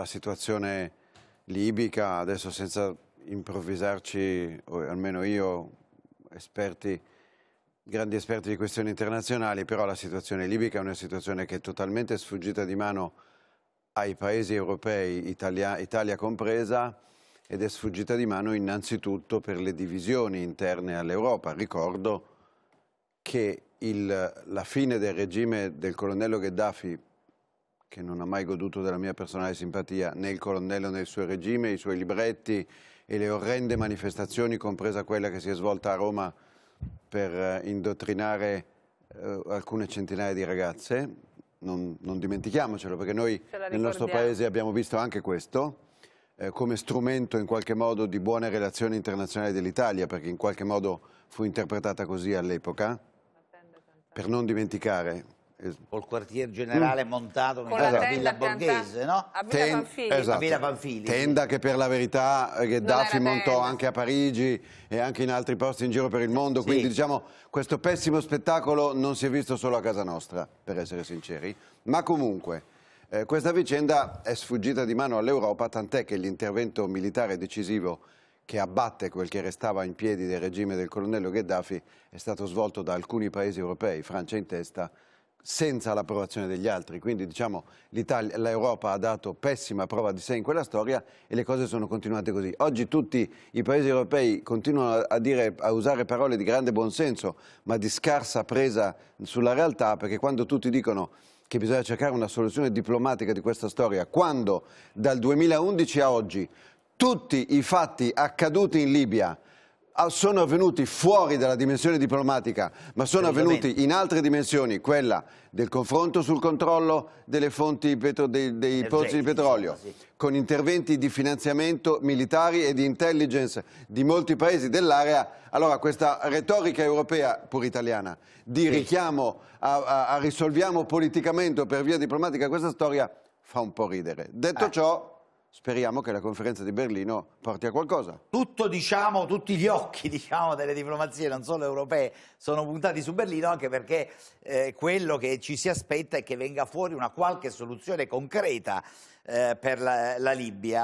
la situazione libica, adesso senza improvvisarci, o almeno io, esperti, grandi esperti di questioni internazionali, però la situazione libica è una situazione che è totalmente sfuggita di mano ai paesi europei, Italia, Italia compresa, ed è sfuggita di mano innanzitutto per le divisioni interne all'Europa. Ricordo che il, la fine del regime del colonnello Gheddafi che non ha mai goduto della mia personale simpatia, né il colonnello né il suo regime, i suoi libretti e le orrende manifestazioni, compresa quella che si è svolta a Roma per eh, indottrinare eh, alcune centinaia di ragazze. Non, non dimentichiamocelo, perché noi nel nostro paese abbiamo visto anche questo eh, come strumento in qualche modo di buone relazioni internazionali dell'Italia, perché in qualche modo fu interpretata così all'epoca. Per non dimenticare col quartier generale mm. montato con nella villa borghese, no? A Villa Ten Panfili. Esatto. A Villa Panfili. Tenda che per la verità eh, Gheddafi montò bella. anche a Parigi e anche in altri posti in giro per il mondo, sì. quindi diciamo questo pessimo spettacolo non si è visto solo a casa nostra, per essere sinceri, ma comunque eh, questa vicenda è sfuggita di mano all'Europa, tant'è che l'intervento militare decisivo che abbatte quel che restava in piedi del regime del colonnello Gheddafi è stato svolto da alcuni paesi europei, Francia in testa, senza l'approvazione degli altri. Quindi diciamo l'Europa ha dato pessima prova di sé in quella storia e le cose sono continuate così. Oggi tutti i paesi europei continuano a, dire, a usare parole di grande buonsenso ma di scarsa presa sulla realtà perché quando tutti dicono che bisogna cercare una soluzione diplomatica di questa storia, quando dal 2011 a oggi tutti i fatti accaduti in Libia Ah, sono avvenuti fuori dalla dimensione diplomatica, ma sono avvenuti in altre dimensioni, quella del confronto sul controllo delle fonti petro, dei, dei pozzi di petrolio, con interventi di finanziamento militari e di intelligence di molti paesi dell'area. Allora questa retorica europea, pur italiana, di richiamo a, a, a, risolviamo politicamente per via diplomatica questa storia fa un po' ridere. Detto ah. ciò speriamo che la conferenza di Berlino porti a qualcosa. Tutto, diciamo, tutti gli occhi diciamo, delle diplomazie, non solo europee, sono puntati su Berlino anche perché eh, quello che ci si aspetta è che venga fuori una qualche soluzione concreta eh, per la, la Libia.